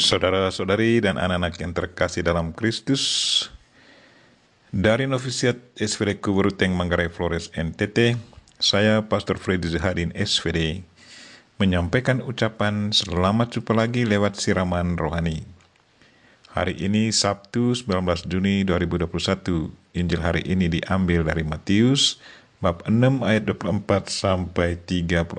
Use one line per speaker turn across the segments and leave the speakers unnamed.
Saudara-saudari dan anak-anak yang terkasih dalam Kristus, dari Novisiat SVD Kuberuteng Manggarai Flores NTT, saya Pastor Freddy Zahadin SVD menyampaikan ucapan selamat jumpa lagi lewat siraman rohani. Hari ini Sabtu 19 Juni 2021, Injil hari ini diambil dari Matius bab 6 ayat 24 sampai 34.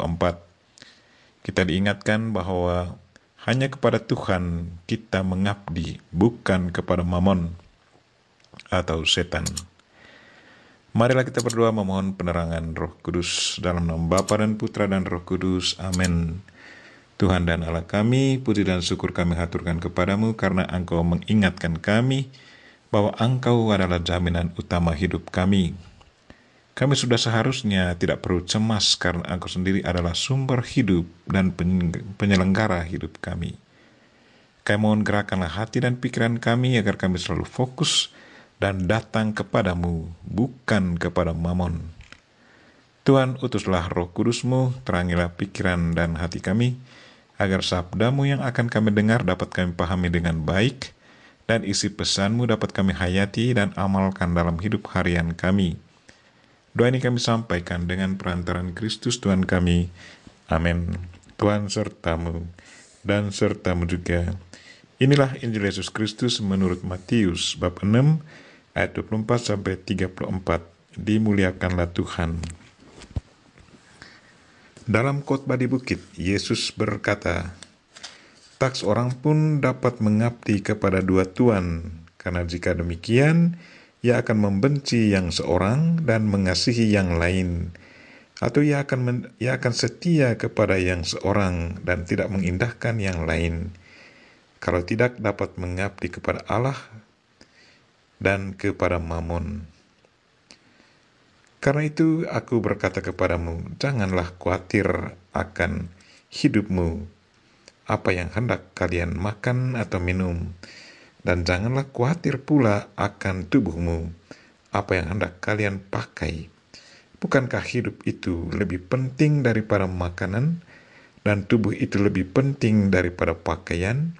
Kita diingatkan bahwa hanya kepada Tuhan kita mengabdi, bukan kepada mamon atau setan. Marilah kita berdoa memohon penerangan Roh Kudus dalam nama Bapa dan Putra dan Roh Kudus. Amin. Tuhan dan Allah kami, puji dan syukur kami haturkan kepadamu karena Engkau mengingatkan kami bahwa Engkau adalah jaminan utama hidup kami. Kami sudah seharusnya tidak perlu cemas karena engkau sendiri adalah sumber hidup dan penyelenggara hidup kami. Kami mohon gerakanlah hati dan pikiran kami agar kami selalu fokus dan datang kepadamu, bukan kepada mamon. Tuhan, utuslah roh kudusmu, terangilah pikiran dan hati kami, agar sabdamu yang akan kami dengar dapat kami pahami dengan baik, dan isi pesanmu dapat kami hayati dan amalkan dalam hidup harian kami Doa ini kami sampaikan dengan perantaran Kristus Tuhan kami. Amin. Tuhan sertamu dan sertamu juga. Inilah Injil Yesus Kristus menurut Matius bab 6 ayat 24 sampai 34. Dimuliakanlah Tuhan. Dalam khotbah di bukit, Yesus berkata, Tak seorang pun dapat mengabdi kepada dua tuan, karena jika demikian, ia akan membenci yang seorang dan mengasihi yang lain, atau ia akan men, ia akan setia kepada yang seorang dan tidak mengindahkan yang lain. Kalau tidak dapat mengabdi kepada Allah dan kepada Mammon. Karena itu aku berkata kepadamu, janganlah khawatir akan hidupmu, apa yang hendak kalian makan atau minum, dan janganlah khawatir pula akan tubuhmu, apa yang hendak kalian pakai. Bukankah hidup itu lebih penting daripada makanan, dan tubuh itu lebih penting daripada pakaian?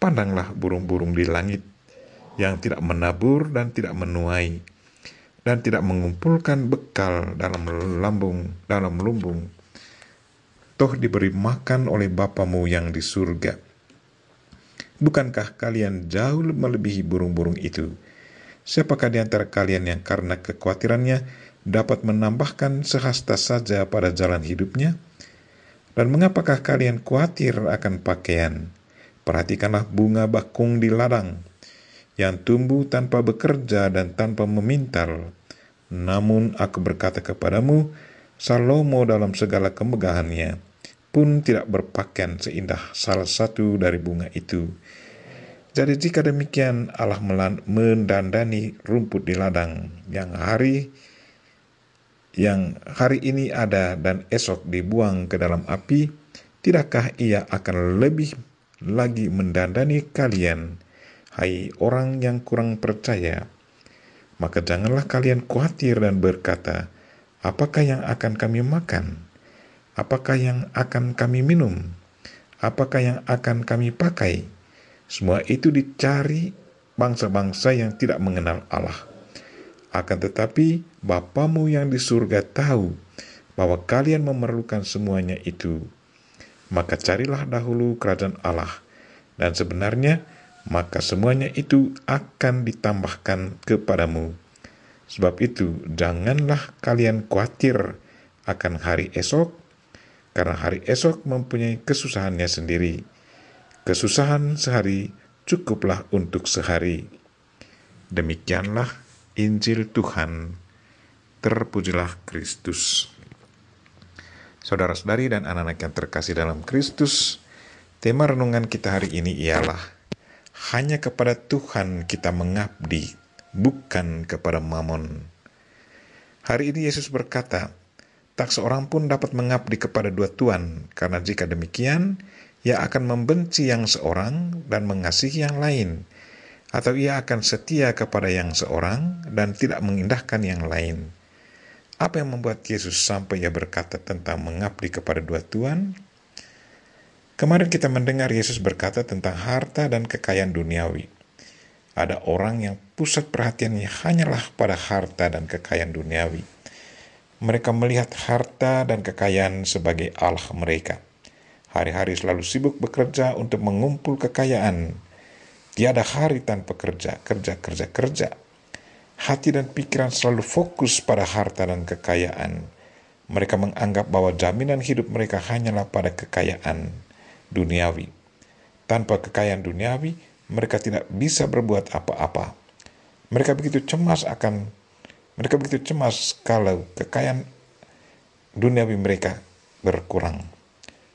Pandanglah burung-burung di langit yang tidak menabur dan tidak menuai, dan tidak mengumpulkan bekal dalam lambung, dalam lumbung. Toh diberi makan oleh Bapamu yang di surga Bukankah kalian jauh melebihi burung-burung itu? Siapakah di antara kalian yang karena kekhawatirannya dapat menambahkan sehasta saja pada jalan hidupnya? Dan mengapakah kalian khawatir akan pakaian? Perhatikanlah bunga bakung di ladang yang tumbuh tanpa bekerja dan tanpa memintal. Namun aku berkata kepadamu, Salomo dalam segala kemegahannya pun tidak berpakaian seindah salah satu dari bunga itu. Jadi jika demikian Allah mendandani rumput di ladang yang hari yang hari ini ada dan esok dibuang ke dalam api, tidakkah ia akan lebih lagi mendandani kalian, hai orang yang kurang percaya? Maka janganlah kalian khawatir dan berkata, apakah yang akan kami makan? Apakah yang akan kami minum? Apakah yang akan kami pakai?' Semua itu dicari bangsa-bangsa yang tidak mengenal Allah. Akan tetapi, Bapamu yang di surga tahu bahwa kalian memerlukan semuanya itu. Maka carilah dahulu kerajaan Allah, dan sebenarnya maka semuanya itu akan ditambahkan kepadamu. Sebab itu, janganlah kalian khawatir akan hari esok, karena hari esok mempunyai kesusahannya sendiri. Kesusahan sehari cukuplah untuk sehari. Demikianlah Injil Tuhan. Terpujilah Kristus. Saudara-saudari dan anak-anak yang terkasih dalam Kristus, tema renungan kita hari ini ialah hanya kepada Tuhan kita mengabdi, bukan kepada mamon. Hari ini Yesus berkata, tak seorang pun dapat mengabdi kepada dua tuan, karena jika demikian, ia akan membenci yang seorang dan mengasihi yang lain, atau ia akan setia kepada yang seorang dan tidak mengindahkan yang lain. Apa yang membuat Yesus sampai ia berkata tentang mengabdi kepada dua tuan? Kemarin kita mendengar Yesus berkata tentang harta dan kekayaan duniawi. Ada orang yang pusat perhatiannya hanyalah pada harta dan kekayaan duniawi mereka melihat harta dan kekayaan sebagai Allah mereka. Hari-hari selalu sibuk bekerja untuk mengumpul kekayaan. Tiada hari tanpa kerja, kerja, kerja, kerja. Hati dan pikiran selalu fokus pada harta dan kekayaan. Mereka menganggap bahwa jaminan hidup mereka hanyalah pada kekayaan duniawi. Tanpa kekayaan duniawi, mereka tidak bisa berbuat apa-apa. Mereka begitu cemas akan mereka begitu cemas kalau kekayaan duniawi mereka berkurang.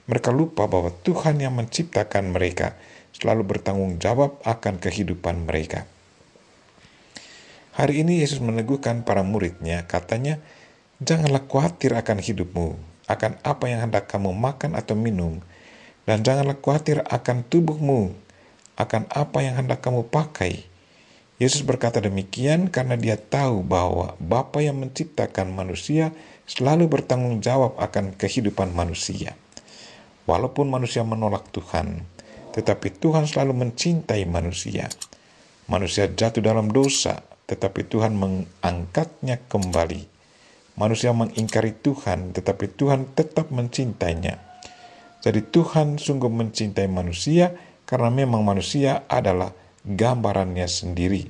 Mereka lupa bahwa Tuhan yang menciptakan mereka selalu bertanggung jawab akan kehidupan mereka. Hari ini Yesus meneguhkan para muridnya, katanya, "Janganlah khawatir akan hidupmu, akan apa yang hendak kamu makan atau minum, dan janganlah khawatir akan tubuhmu, akan apa yang hendak kamu pakai." Yesus berkata demikian karena dia tahu bahwa Bapa yang menciptakan manusia selalu bertanggung jawab akan kehidupan manusia. Walaupun manusia menolak Tuhan, tetapi Tuhan selalu mencintai manusia. Manusia jatuh dalam dosa, tetapi Tuhan mengangkatnya kembali. Manusia mengingkari Tuhan, tetapi Tuhan tetap mencintainya. Jadi Tuhan sungguh mencintai manusia karena memang manusia adalah gambarannya sendiri.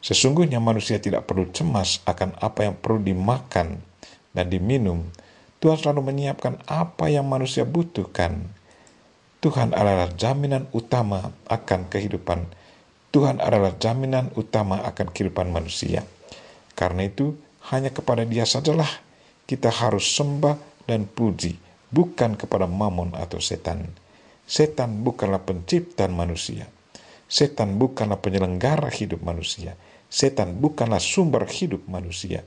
Sesungguhnya manusia tidak perlu cemas akan apa yang perlu dimakan dan diminum, Tuhan selalu menyiapkan apa yang manusia butuhkan. Tuhan adalah jaminan utama akan kehidupan. Tuhan adalah jaminan utama akan kehidupan manusia. Karena itu, hanya kepada Dia sajalah kita harus sembah dan puji, bukan kepada mamon atau setan. Setan bukanlah penciptaan manusia. Setan bukanlah penyelenggara hidup manusia. Setan bukanlah sumber hidup manusia.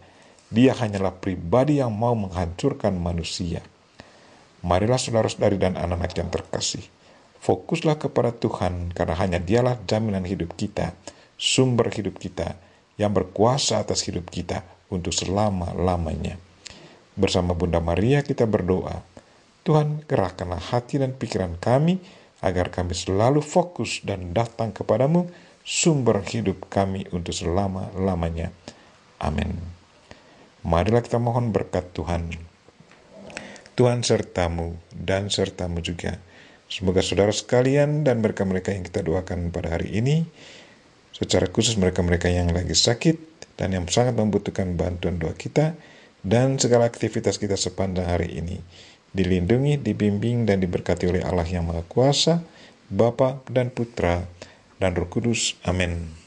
Dia hanyalah pribadi yang mau menghancurkan manusia. Marilah saudara-saudari dan anak-anak yang terkasih, fokuslah kepada Tuhan karena hanya dialah jaminan hidup kita, sumber hidup kita, yang berkuasa atas hidup kita untuk selama-lamanya. Bersama Bunda Maria kita berdoa, Tuhan gerakkanlah hati dan pikiran kami agar kami selalu fokus dan datang kepadamu sumber hidup kami untuk selama-lamanya. Amin. Marilah kita mohon berkat Tuhan. Tuhan sertamu dan sertamu juga. Semoga saudara sekalian dan mereka-mereka yang kita doakan pada hari ini, secara khusus mereka-mereka yang lagi sakit dan yang sangat membutuhkan bantuan doa kita, dan segala aktivitas kita sepanjang hari ini, dilindungi, dibimbing, dan diberkati oleh Allah yang Maha Kuasa, Bapa dan Putra, dan Roh Kudus. Amin.